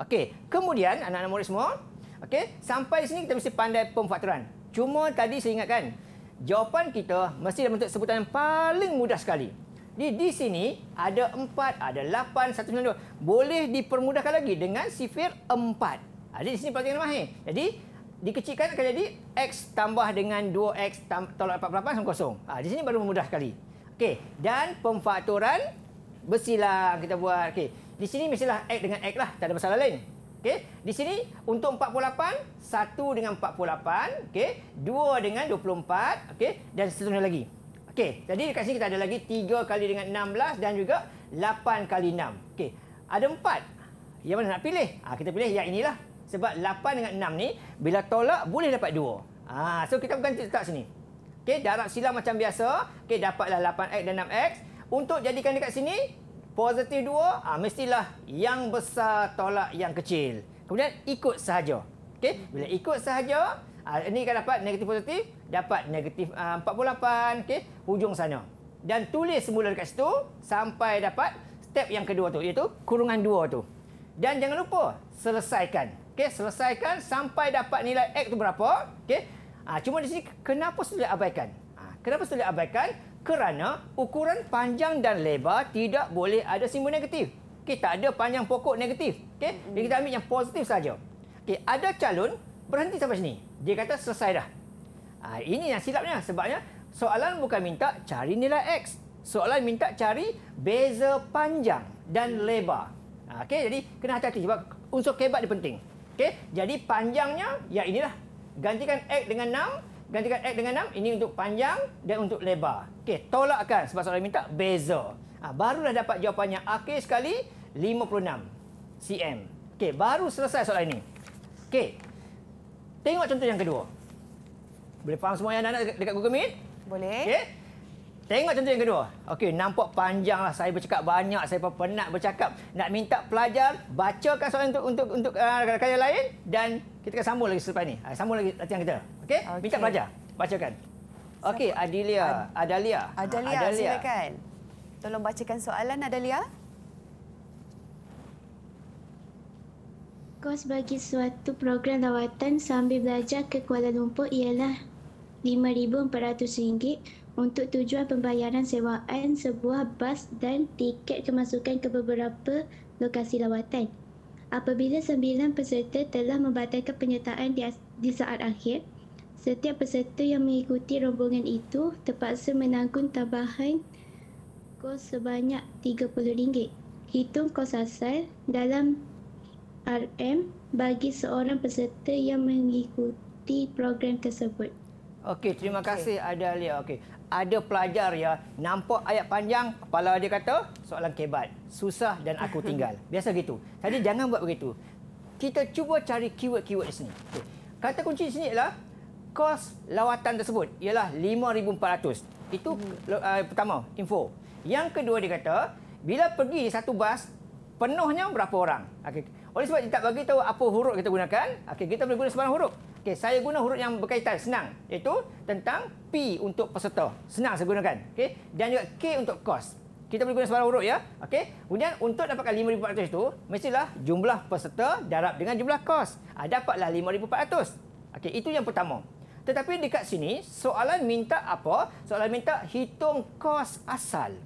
Okey, kemudian anak-anak murid semua, okey, sampai di sini kita mesti pandai pemfaktoran. Cuma tadi saya ingatkan, jawapan kita mesti dalam bentuk sebutan yang paling mudah sekali. Di di sini ada 4, ada 8, 192. Boleh dipermudahkan lagi dengan sifir 4. Ha, jadi di sini perhatikan mahir. Jadi dikecilkan akan jadi X tambah dengan 2X tolak 48 sama kosong. Ha, di sini baru memudah sekali. Okay, Dan pemfaktoran bersilang kita buat. Okay, Di sini mestilah X dengan X lah. Tak ada masalah lain. Okay, Di sini untuk 48, 1 dengan 48. okay, 2 dengan 24. okay, Dan seterusnya lagi. Okey, jadi dekat sini kita ada lagi 3 kali dengan 16 dan juga 8 kali 6. Okey, ada 4. Yang mana nak pilih? Ha, kita pilih yang inilah. Sebab 8 dengan 6 ni, bila tolak boleh dapat 2. Ha, ah, so, kita bukan tetap sini. Okey, darab silam macam biasa. Okey, dapatlah 8X dan 6X. Untuk jadikan dekat sini, positif 2, ha, ah, mestilah yang besar tolak yang kecil. Kemudian, ikut sahaja. Okey, bila ikut sahaja, Uh, ini kan dapat negatif positif, dapat negatif uh, 48, okay hujung sana. Dan tulis semula dekat situ sampai dapat step yang kedua tu, iaitu kurungan dua tu. Dan jangan lupa selesaikan. okay selesaikan sampai dapat nilai x tu berapa? okay Uh, ah, cuma di sini kenapa sulit abaikan? Uh, kenapa sulit abaikan? Kerana ukuran panjang dan lebar tidak boleh ada simbol negatif. kita tak ada panjang pokok negatif. Okey, kita ambil yang positif saja. okay ada calon berhenti sampai sini. Dia kata selesai dah. Ha, ini yang silapnya sebabnya soalan bukan minta cari nilai X. Soalan minta cari beza panjang dan lebar. Ha, ah, okay, jadi kena hati-hati sebab unsur kebat dia penting. Okay, jadi panjangnya ya inilah. Gantikan X dengan 6. Gantikan X dengan 6. Ini untuk panjang dan untuk lebar. Okay, tolakkan sebab soalan minta beza. Ha, barulah dapat jawapan yang akhir sekali 56 cm. Okay, baru selesai soalan ini. Okay, Tengok contoh yang kedua. Boleh faham semua yang anak-anak dekat Google Meet? Boleh. Okay. Tengok contoh yang kedua. Okey, nampak panjanglah saya bercakap banyak, saya pun penat bercakap. Nak minta pelajar bacakan soalan untuk untuk untuk ah, rakan-rakan uh, lain dan kita akan sambung lagi selepas ini. Uh, ah, sambung lagi latihan kita. Okey? Okay. Minta pelajar bacakan. Okey, Adelia, Ad- Adalia. Adalia, Adalia, silakan. Tolong bacakan soalan Adalia. Adalia. kos bagi suatu program lawatan sambil belajar ke Kuala Lumpur ialah RM5,400 untuk tujuan pembayaran sewaan sebuah bas dan tiket kemasukan ke beberapa lokasi lawatan. Apabila sembilan peserta telah membatalkan penyertaan di, di saat akhir, setiap peserta yang mengikuti rombongan itu terpaksa menanggung tambahan kos sebanyak RM30. Hitung kos asal dalam RM bagi seorang peserta yang mengikuti program tersebut. Okey, terima okay. kasih Adalia. Okey. Ada pelajar ya, nampak ayat panjang, kepala dia kata soalan kebat, susah dan aku *laughs* tinggal. Biasa gitu. Jadi jangan buat begitu. Kita cuba cari keyword-keyword di sini. Okay. Kata kunci di sini ialah kos lawatan tersebut ialah 5400. Itu hmm. uh, pertama info. Yang kedua dia kata bila pergi satu bas penuhnya berapa orang? Okey. Oleh sebab dia bagi tahu apa huruf kita gunakan, okey kita boleh guna sebarang huruf. Okey, saya guna huruf yang berkaitan senang iaitu tentang P untuk peserta. Senang saya gunakan. Okey, dan juga K untuk kos. Kita boleh guna sebarang huruf ya. Okey. Kemudian untuk dapatkan 5400 tu mestilah jumlah peserta darab dengan jumlah kos. Ah dapatlah 5400. Okey, itu yang pertama. Tetapi dekat sini soalan minta apa? Soalan minta hitung kos asal.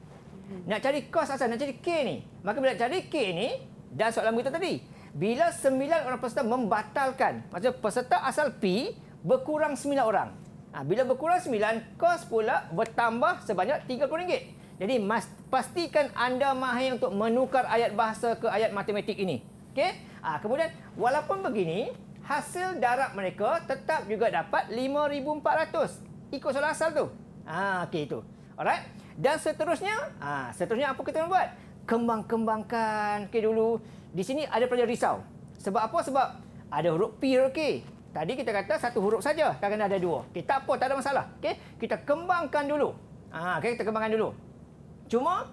Nak cari kos asal, nak cari K ni. Maka bila cari K ni dan soalan kita tadi, bila sembilan orang peserta membatalkan. macam peserta asal P berkurang sembilan orang. Ha, bila berkurang sembilan, kos pula bertambah sebanyak RM30. Jadi mas, pastikan anda mahir untuk menukar ayat bahasa ke ayat matematik ini. Okay? Ha, kemudian walaupun begini, hasil darab mereka tetap juga dapat lima empat ratus ikut soal asal tu. Ha, okay itu. Alright. Dan seterusnya, ha, seterusnya apa kita nak buat? Kembang-kembangkan. Okay dulu. Di sini ada pelajar risau. Sebab apa? Sebab ada huruf P, huruf K. Tadi kita kata satu huruf saja, kadang ada dua. Okay, tak apa, tak ada masalah. Okay, kita kembangkan dulu. Ha, ah, okay, kita kembangkan dulu. Cuma,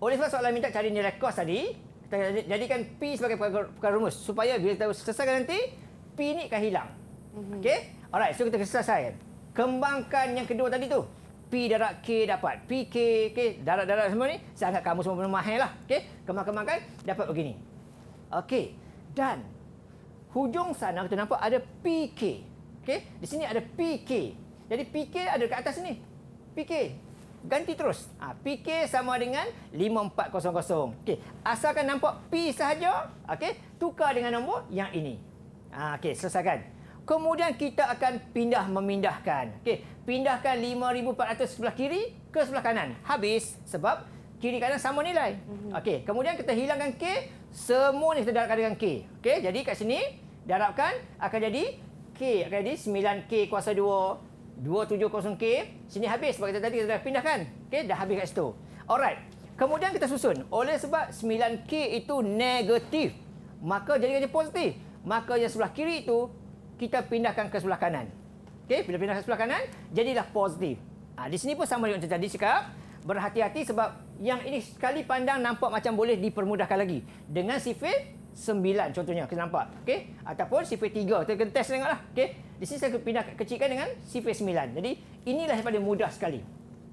oleh sebab soalan minta cari nilai kos tadi, kita jadikan P sebagai perkara rumus. Supaya bila kita selesaikan nanti, P ini akan hilang. Mhm. Okay? Alright, so kita selesaikan. Kembangkan yang kedua tadi tu. P darat K dapat. P, K, K, darat-darat semua ni. Saya anggap kamu semua belum mahir lah. Okay? Kembang-kembangkan, dapat begini. Okey. Dan hujung sana kita nampak ada PK. Okey. Di sini ada PK. Jadi PK ada dekat atas ni. PK. Ganti terus. Ah ha, PK sama dengan 5400. Okey. Asalkan nampak P sahaja, okey, tukar dengan nombor yang ini. Ha, okey, selesaikan. Kemudian kita akan pindah memindahkan. Okey, pindahkan 5400 sebelah kiri ke sebelah kanan. Habis sebab kiri kanan sama nilai. Mhm. Okey, kemudian kita hilangkan K, semua ni kita darabkan dengan K. okay, jadi kat sini darabkan akan jadi K. Akan jadi 9K kuasa 2, 270K. Sini habis sebab kita tadi kita dah pindahkan. okay, dah habis kat situ. Alright. Kemudian kita susun. Oleh sebab 9K itu negatif. Maka jadikannya positif. Maka yang sebelah kiri itu kita pindahkan ke sebelah kanan. okay? bila pindahkan ke sebelah kanan, jadilah positif. Ha, di sini pun sama dengan tadi cakap. Berhati-hati sebab yang ini sekali pandang nampak macam boleh dipermudahkan lagi dengan sifir 9 contohnya kita nampak okey ataupun sifir 3 kita kena test tengoklah okey di sini saya pindah kecilkan dengan sifir 9 jadi inilah yang paling mudah sekali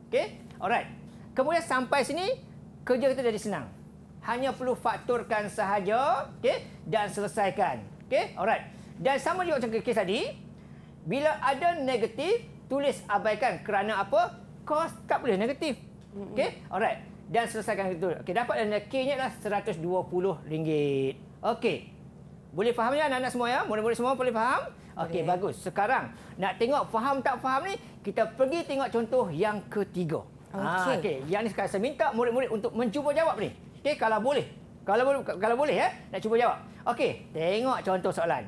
okey alright kemudian sampai sini kerja kita jadi senang hanya perlu fakturkan sahaja okey dan selesaikan okey alright dan sama juga macam kes tadi bila ada negatif tulis abaikan kerana apa kos tak boleh negatif okey alright dan selesaikan itu. Okey, dapat dan K-nya adalah RM120. Okey. Boleh faham ya anak-anak semua ya? Murid-murid semua boleh faham? Okey, okay. bagus. Sekarang nak tengok faham tak faham ni, kita pergi tengok contoh yang ketiga. Ah, okey. Okey, yang ni sekarang saya minta murid-murid untuk mencuba jawab ni. Okey, kalau boleh. Kalau boleh kalau boleh ya, eh? nak cuba jawab. Okey, tengok contoh soalan.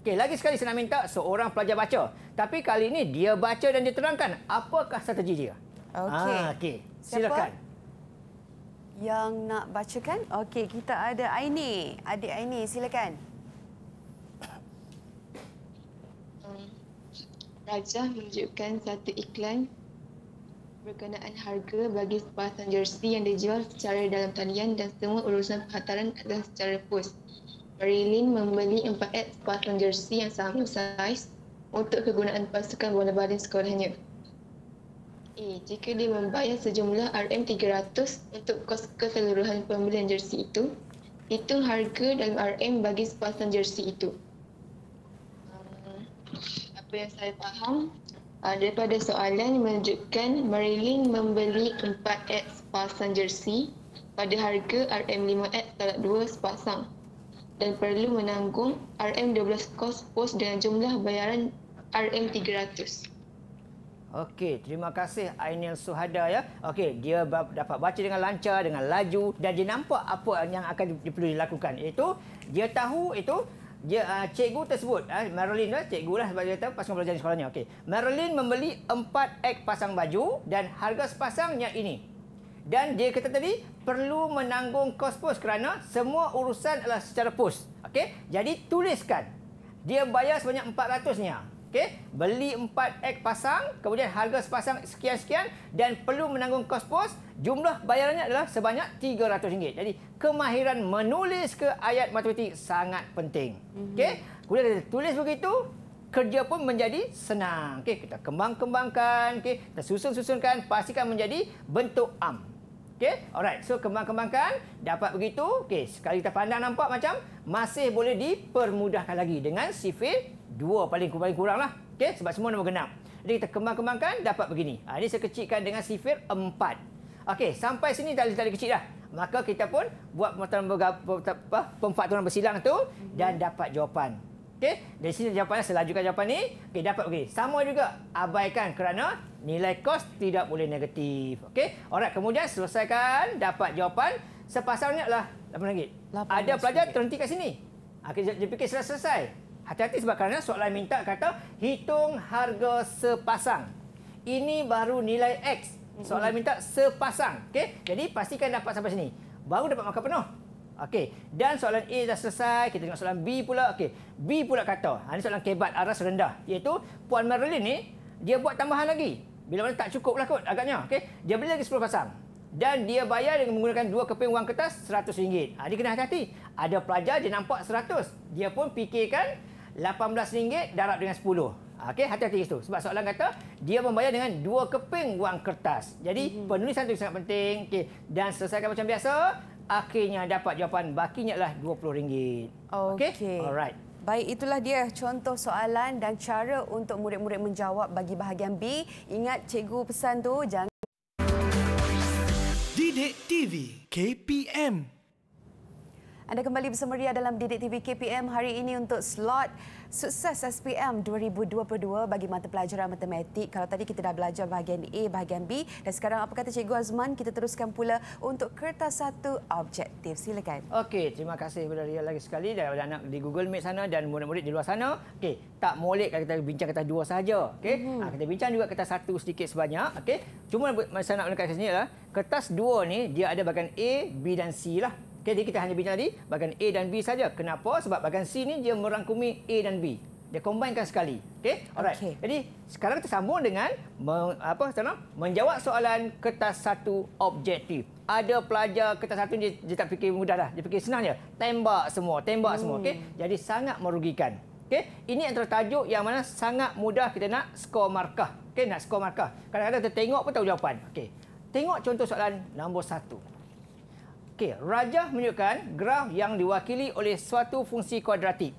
Okey, lagi sekali saya nak minta seorang pelajar baca. Tapi kali ini dia baca dan dia terangkan apakah strategi dia. Okey. Ah, okey. Silakan yang nak bacakan? Okey, kita ada Aini. Adik Aini, silakan. Raja *clears throat* menunjukkan satu iklan berkenaan harga bagi sepasang jersey yang dijual secara dalam talian dan semua urusan perhantaran adalah secara pos. Marilyn membeli empat set sepasang jersey yang sama saiz untuk kegunaan pasukan bola baling sekolahnya. A. Jika dia membayar sejumlah RM300 untuk kos keseluruhan pembelian jersey itu, hitung harga dalam RM bagi sepasang jersey itu. Um, apa yang saya faham, uh, daripada soalan menunjukkan Marilyn membeli 4X sepasang jersi pada harga RM5X tolak 2 sepasang dan perlu menanggung RM12 kos pos dengan jumlah bayaran RM300. Okay. Okey, terima kasih Ainil Suhada ya. Okey, dia dapat baca dengan lancar, dengan laju dan dia nampak apa yang akan perlu dilakukan. Itu dia tahu itu dia uh, cikgu tersebut uh, Marilyn lah cikgu lah sebab dia tahu pasang pelajaran sekolahnya okey Marilyn membeli 4 ek pasang baju dan harga sepasangnya ini dan dia kata tadi perlu menanggung kos pos kerana semua urusan adalah secara pos okey jadi tuliskan dia bayar sebanyak 400 nya Okey, beli 4 ek pasang, kemudian harga sepasang sekian-sekian dan perlu menanggung kos pos, jumlah bayarannya adalah sebanyak RM300. Jadi, kemahiran menulis ke ayat matematik sangat penting. Mhm. Okey, kemudian dia tulis begitu, kerja pun menjadi senang. Okey, kita kembang-kembangkan, okey, kita susun-susunkan, pastikan menjadi bentuk am. Okey, alright. So, kembang-kembangkan. Dapat begitu. Okey, sekali kita pandang nampak macam masih boleh dipermudahkan lagi dengan sifir dua paling kurang, kurang lah. Okey, sebab semua nombor genap. Jadi, kita kembang-kembangkan dapat begini. Ha, ini saya kecilkan dengan sifir empat. Okey, sampai sini tali tali kecil dah. Maka kita pun buat pemfaktoran bersilang tu dan dapat jawapan. Okey, di sini jawapannya selajukan jawapan ni. Okey, dapat okey. Sama juga abaikan kerana nilai kos tidak boleh negatif. Okey. Alright, kemudian selesaikan dapat jawapan sepasangnya adalah RM8. Ada pelajar terhenti kat sini. Okey, dia fikir sudah selesai. Hati-hati sebab kerana soalan minta kata hitung harga sepasang. Ini baru nilai X. Soalan minta sepasang. Okey. Jadi pastikan dapat sampai sini. Baru dapat makan penuh. Okey, dan soalan A dah selesai. Kita tengok soalan B pula. Okey, B pula kata. Ha, ini soalan kebat aras rendah. Iaitu Puan Marilyn ni, dia buat tambahan lagi. Bila mana tak cukup lah kot agaknya. Okey, dia beli lagi 10 pasang. Dan dia bayar dengan menggunakan dua keping wang kertas RM100. Ha, dia kena hati-hati. Ada pelajar dia nampak 100 Dia pun fikirkan RM18 darab dengan RM10. Ah, okey, hati-hati itu. Sebab soalan kata, dia membayar dengan dua keping wang kertas. Jadi, mhm. penulisan itu sangat penting. Okey, dan selesaikan macam biasa akhirnya dapat jawapan bakinya adalah RM20. Okey. Okay. Alright. Baik, itulah dia contoh soalan dan cara untuk murid-murid menjawab bagi bahagian B. Ingat cikgu pesan tu jangan Didik TV KPM anda kembali bersama Ria dalam Didik TV KPM hari ini untuk slot sukses SPM 2022 bagi mata pelajaran matematik. Kalau tadi kita dah belajar bahagian A, bahagian B dan sekarang apa kata Cikgu Azman, kita teruskan pula untuk kertas satu objektif. Silakan. Okey, terima kasih kepada Ria lagi sekali dan kepada anak di Google Meet sana dan murid-murid di luar sana. Okey, tak molek kalau kita bincang kertas dua saja. Okey, mm-hmm. ha, kita bincang juga kertas satu sedikit sebanyak. Okey, cuma masa nak menekan sini lah. Kertas dua ni dia ada bahagian A, B dan C lah. Okay, jadi kita hanya bincang di bahagian A dan B saja. Kenapa? Sebab bahagian C ni dia merangkumi A dan B. Dia combinekan sekali. Okay. Alright. Okay. Jadi sekarang kita sambung dengan apa sana? Menjawab soalan kertas satu objektif. Ada pelajar kertas satu dia, dia tak fikir mudah dah. Dia fikir senang je. Tembak semua, tembak hmm. semua. Okay. Jadi sangat merugikan. Okay. Ini antara tajuk yang mana sangat mudah kita nak skor markah. Okay. nak skor markah. Kadang-kadang kita tengok pun tahu jawapan. Okay. Tengok contoh soalan nombor satu. Okey, rajah menunjukkan graf yang diwakili oleh suatu fungsi kuadratik.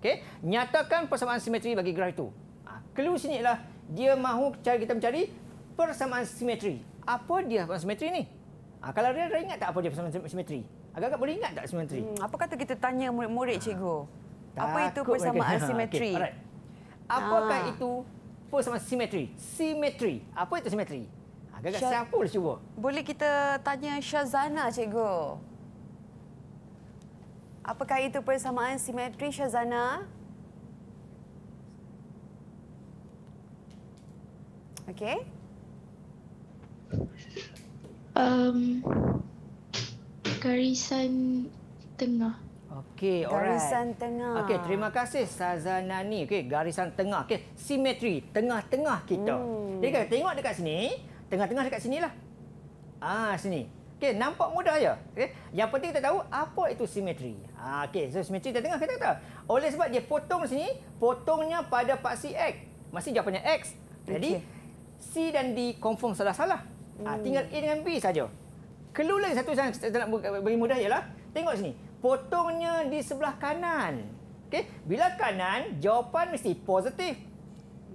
Okey, nyatakan persamaan simetri bagi graf itu. Ah, clue sini ialah dia mahu cara kita mencari persamaan simetri. Apa dia persamaan simetri ni? Ah, kalau dia, dia ingat tak apa dia persamaan simetri? Agak-agak boleh ingat tak simetri? Hmm, apa kata kita tanya murid-murid ha. cikgu? apa itu persamaan simetri? Okay, Apakah ha. itu persamaan simetri? Simetri. Apa itu simetri? Gagak Syah... siapa boleh cuba? Boleh kita tanya Syazana, cikgu. Apakah itu persamaan simetri Syazana? Okey. Um, garisan tengah. Okey, orang. Garisan tengah. Okey, terima kasih Syazana ni. Okey, garisan tengah. Okey, simetri tengah-tengah kita. Hmm. Jadi kalau tengok dekat sini, tengah-tengah dekat lah. Ah sini. Okey, nampak mudah ya. Okey. Yang penting kita tahu apa itu simetri. Ha, okey, so simetri kita tengah kita kata. Oleh sebab dia potong sini, potongnya pada paksi x. Masih jawapannya x. Jadi okay. C dan D confirm salah-salah. Ha, tinggal A dengan B saja. Clue lagi satu yang saya nak bagi mudah ialah tengok sini. Potongnya di sebelah kanan. Okey, bila kanan jawapan mesti positif.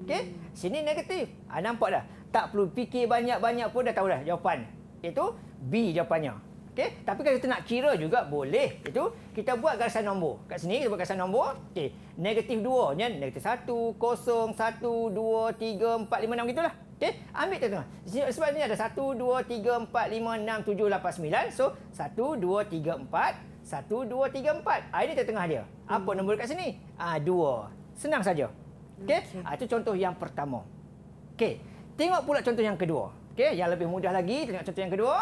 Okey, sini negatif. Ha, nampak dah tak perlu fikir banyak-banyak pun dah tahu dah jawapan. Itu B jawapannya. Okey, tapi kalau kita nak kira juga boleh. Itu kita buat garisan nombor. Kat sini kita buat garisan nombor. Okey, negatif 2 nya negatif 1, 0, 1, 2, 3, 4, 5, 6 gitulah. Okey, ambil tu tengah. Sebab ni ada 1, 2, 3, 4, 5, 6, 7, 8, 9. So, 1, 2, 3, 4. 1, 2, 3, 4. Ha, ini tengah dia. Apa hmm. nombor dekat sini? Ah 2. Senang saja. Okey? Okay. Ha, ah, itu contoh yang pertama. Okey. Tengok pula contoh yang kedua. Okey, yang lebih mudah lagi, tengok contoh yang kedua.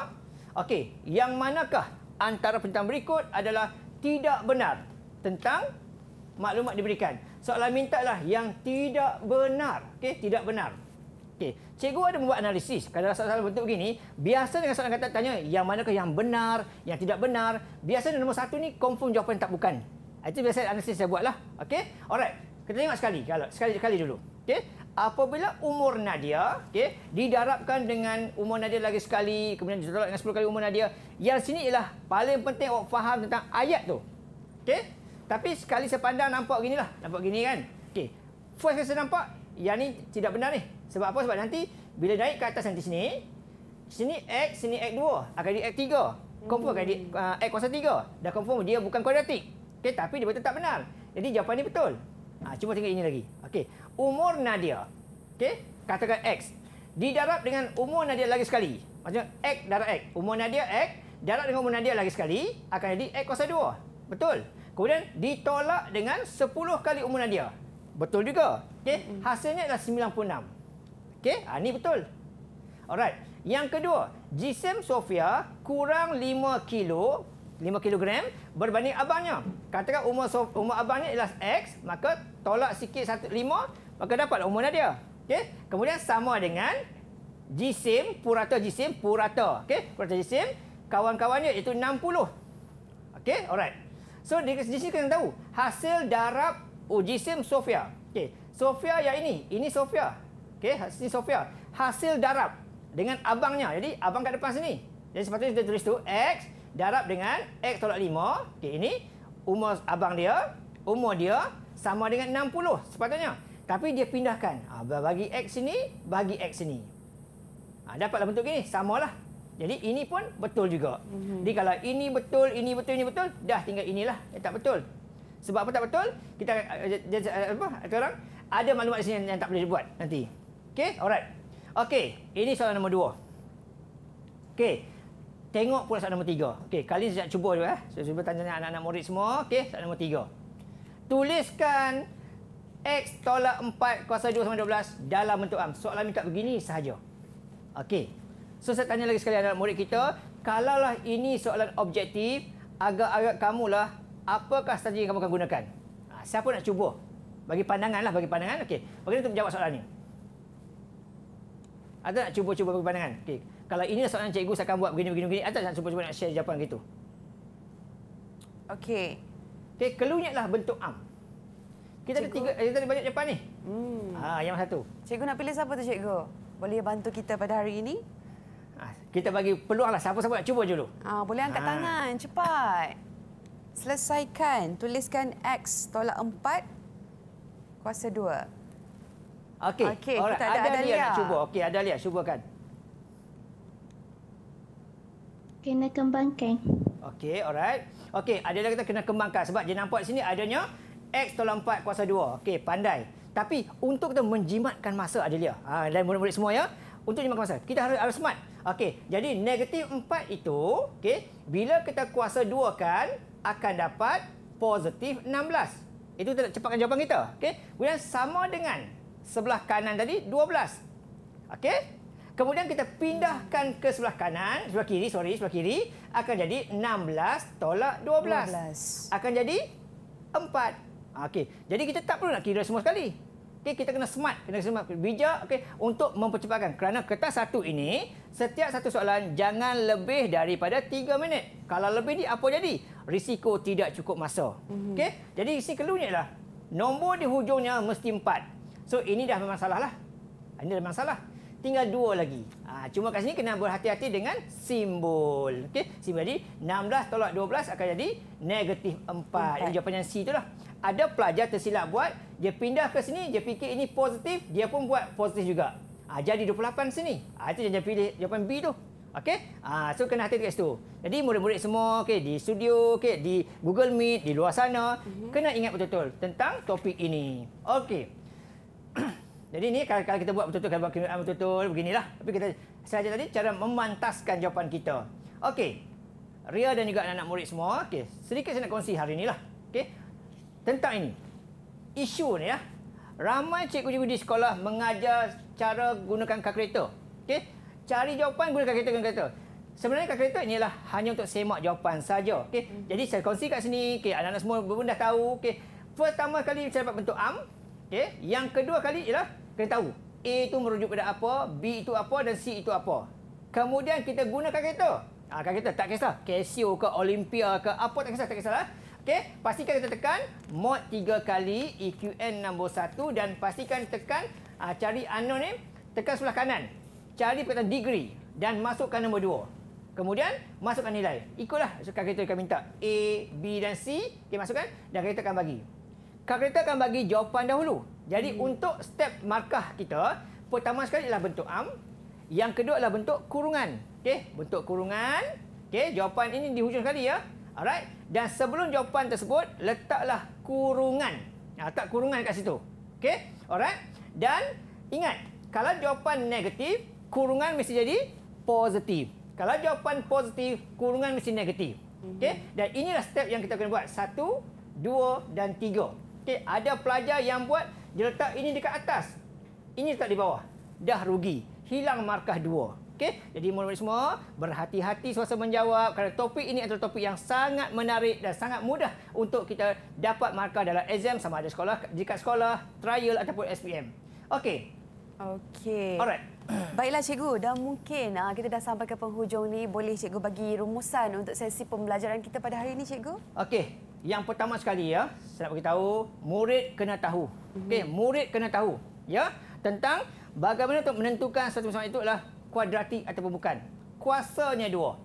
Okey, yang manakah antara pentam berikut adalah tidak benar tentang maklumat diberikan. Soalan minta yang tidak benar. Okey, tidak benar. Okey, cikgu ada membuat analisis. Kalau soalan bentuk begini, biasa dengan soalan kata tanya yang manakah yang benar, yang tidak benar. Biasa nombor satu ni confirm jawapan tak bukan. Ah, itu biasa analisis saya buatlah. Okey, alright. Kita tengok sekali kalau sekali sekali dulu. Okey. Apabila umur Nadia, okey, didarabkan dengan umur Nadia lagi sekali, kemudian ditolak dengan 10 kali umur Nadia. Yang sini ialah paling penting awak faham tentang ayat tu. Okey. Tapi sekali sepandang nampak ginilah, nampak gini kan. Okey. First kali saya nampak yang ni tidak benar ni. Sebab apa? Sebab nanti bila naik ke atas nanti sini, sini X, sini X2, akan di X3. Confirm hmm. akan di X hmm. uh, kuasa 3. Dah confirm dia bukan kuadratik. Okey, tapi dia betul tak benar. Jadi jawapan ni betul. Ha, cuba tengok ini lagi. Okey, umur Nadia. Okey, katakan X. Didarab dengan umur Nadia lagi sekali. Maksudnya X darab X. Umur Nadia X, darab dengan umur Nadia lagi sekali, akan jadi X kuasa 2. Betul. Kemudian ditolak dengan 10 kali umur Nadia. Betul juga. Okey, hasilnya adalah 96. Okey, ha, ah, ini betul. Alright. Yang kedua, jisim Sofia kurang 5 kilo 5 kg berbanding abangnya. Katakan umur umur abangnya ialah X, maka tolak sikit 1.5, maka dapatlah umur dia. Okey. Kemudian sama dengan jisim purata jisim purata. Okey. Purata jisim kawan-kawannya iaitu 60. Okey. Alright. So di sini kena tahu hasil darab oh, jisim Sofia. Okey. Sofia yang ini, ini Sofia. Okey, hasil Sofia. Hasil darab dengan abangnya. Jadi abang kat depan sini. Jadi sepatutnya kita tulis tu X darab dengan X tolak 5. Okey, ini umur abang dia, umur dia sama dengan 60 sepatutnya. Tapi dia pindahkan. Ha, bagi X sini, bagi X sini. Ha, dapatlah bentuk ini, sama lah. Jadi ini pun betul juga. Mhm. Jadi kalau ini betul, ini betul, ini betul, dah tinggal inilah. Eh, tak betul. Sebab apa tak betul? Kita eh, eh, eh, apa? Sekarang ada maklumat sini yang tak boleh dibuat nanti. Okey, alright. Okey, ini soalan nombor dua. Okey. Tengok pula soalan nombor tiga. Okey, kali ni saya cuba dulu. Eh. Saya cuba tanya anak-anak murid semua. Okey, soalan nombor tiga. Tuliskan X tolak 4 kuasa 2 sama 12 dalam bentuk am. Soalan ini tak begini sahaja. Okey. So, saya tanya lagi sekali anak-anak murid kita. Kalaulah ini soalan objektif, agak-agak kamulah, apakah strategi yang kamu akan gunakan? Ha, siapa nak cuba? Bagi pandangan lah, bagi pandangan. Okey, bagaimana untuk menjawab soalan ini? Ada nak cuba-cuba bagi pandangan? Okey kalau ini soalan cikgu saya akan buat begini begini begini atas nak cuba-cuba nak share jawapan gitu. Okey. Okey, keluarnya adalah bentuk am. Kita cikgu. ada tiga eh, ada banyak jawapan ni. Hmm. Ha, yang satu. Cikgu nak pilih siapa tu cikgu? Boleh bantu kita pada hari ini? Ah, kita bagi peluanglah siapa-siapa nak cuba dulu. Ah, boleh angkat ha. tangan cepat. Selesaikan, tuliskan x tolak 4 kuasa 2. Okey. Okay, kita ada, ada Adalia. Adalia nak cuba. Okey, Adalia cubakan. kena kembangkan. Okey, alright. Okey, ada lagi kita kena kembangkan sebab dia nampak sini adanya x tolak 4 kuasa 2. Okey, pandai. Tapi untuk kita menjimatkan masa Adelia ha, ah, dan murid-murid semua ya, untuk jimatkan masa, kita harus, harus smart. Okey, jadi negatif 4 itu, okey, bila kita kuasa 2 kan, akan dapat positif 16. Itu kita cepatkan jawapan kita. Okey, kemudian sama dengan sebelah kanan tadi, 12. Okey, Kemudian kita pindahkan ke sebelah kanan, sebelah kiri, sorry, sebelah kiri akan jadi 16 tolak 12. 12. Akan jadi 4. Okey. Jadi kita tak perlu nak kira semua sekali. Okey, kita kena smart, kena smart bijak okey untuk mempercepatkan. Kerana kertas satu ini setiap satu soalan jangan lebih daripada 3 minit. Kalau lebih ni apa jadi? Risiko tidak cukup masa. Mm -hmm. Okey. Jadi isi keluarnya lah. nombor di hujungnya mesti 4. So ini dah memang salah lah. Ini dah memang salah tinggal dua lagi. Ha, cuma kat sini kena berhati-hati dengan simbol. Okey, simbol jadi 16 tolak 12 akan jadi negatif 4. 4. Ini jawapan yang C tu lah. Ada pelajar tersilap buat, dia pindah ke sini, dia fikir ini positif, dia pun buat positif juga. Ha, jadi 28 sini. Ha, itu jangan pilih jawapan B tu. Okey, ha, so kena hati dekat situ. Jadi murid-murid semua okey, di studio, okey, di Google Meet, di luar sana, mm -hmm. kena ingat betul-betul tentang topik ini. Okey. *clears throat* Jadi ni kalau, kalau kita buat betul-betul kalau buat ah, betul-betul beginilah. Tapi kita saya ajar tadi cara memantaskan jawapan kita. Okey. Ria dan juga anak-anak murid semua. Okey. Sedikit saya nak kongsi hari inilah. Okey. Tentang ini. Isu ni ya. Ramai cikgu-cikgu di sekolah mengajar cara gunakan kalkulator. Okey. Cari jawapan gunakan kereta dengan kereta. Sebenarnya kalkulator inilah hanya untuk semak jawapan saja. Okey. Hmm. Jadi saya kongsi kat sini. Okey. Anak-anak semua pun dah tahu. Okey. Pertama kali saya dapat bentuk am. Okey. Yang kedua kali ialah kena tahu A itu merujuk pada apa, B itu apa dan C itu apa. Kemudian kita gunakan kereta. Ah ha, kan kereta tak kisah, Casio ke Olympia ke apa tak kisah, tak kisahlah. Okay, pastikan kita tekan mod tiga kali EQN nombor 1 dan pastikan tekan ha, cari unknown ni, tekan sebelah kanan. Cari perkataan degree dan masukkan nombor dua. Kemudian masukkan nilai. Ikutlah suka kereta akan minta A, B dan C. Okey masukkan dan kereta akan bagi. Kereta akan bagi jawapan dahulu. Jadi hmm. untuk step markah kita, pertama sekali ialah bentuk am. Yang kedua adalah bentuk kurungan. Okey, bentuk kurungan. Okey, jawapan ini di hujung sekali ya. Alright. Dan sebelum jawapan tersebut, letaklah kurungan. Ha, letak kurungan kat situ. Okey, alright. Dan ingat, kalau jawapan negatif, kurungan mesti jadi positif. Kalau jawapan positif, kurungan mesti negatif. Okey, hmm. dan inilah step yang kita kena buat. Satu, dua dan tiga. Okey, ada pelajar yang buat dia letak ini dekat atas. Ini letak di bawah. Dah rugi. Hilang markah dua. Okey. Jadi murid-murid semua, berhati-hati semasa menjawab kerana topik ini adalah topik yang sangat menarik dan sangat mudah untuk kita dapat markah dalam exam sama ada sekolah, jika sekolah, trial ataupun SPM. Okey. Okey. Alright. *clears throat* Baiklah cikgu, dan mungkin ah, kita dah sampai ke penghujung ni, boleh cikgu bagi rumusan untuk sesi pembelajaran kita pada hari ini cikgu? Okey. Yang pertama sekali ya, saya nak tahu murid kena tahu. Mhm. Okey, murid kena tahu ya tentang bagaimana untuk menentukan satu masalah itu adalah kuadratik ataupun bukan. Kuasanya dua.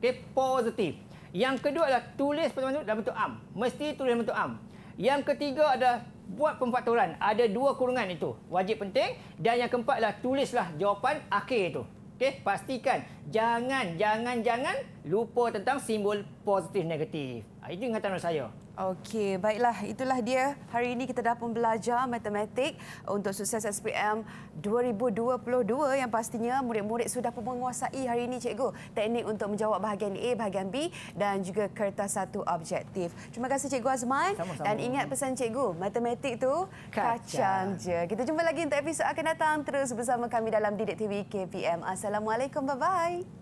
Okey, positif. Yang kedua adalah tulis pertama itu dalam bentuk am. Mesti tulis dalam bentuk am. Yang ketiga adalah buat pemfaktoran. Ada dua kurungan itu. Wajib penting. Dan yang keempat adalah tulislah jawapan akhir itu. Okey, pastikan jangan jangan jangan lupa tentang simbol positif negatif. Ha, itu ingatan saya. Okey, baiklah. Itulah dia. Hari ini kita dah pun belajar matematik untuk sukses SPM 2022 yang pastinya murid-murid sudah pun menguasai hari ini, cikgu. Teknik untuk menjawab bahagian A, bahagian B dan juga kertas satu objektif. Terima kasih cikgu Azman. Sama -sama. Dan ingat pesan cikgu, matematik tu kacang Kaca. je. Kita jumpa lagi untuk episod akan datang terus bersama kami dalam Didik TV KPM. Assalamualaikum. Bye-bye.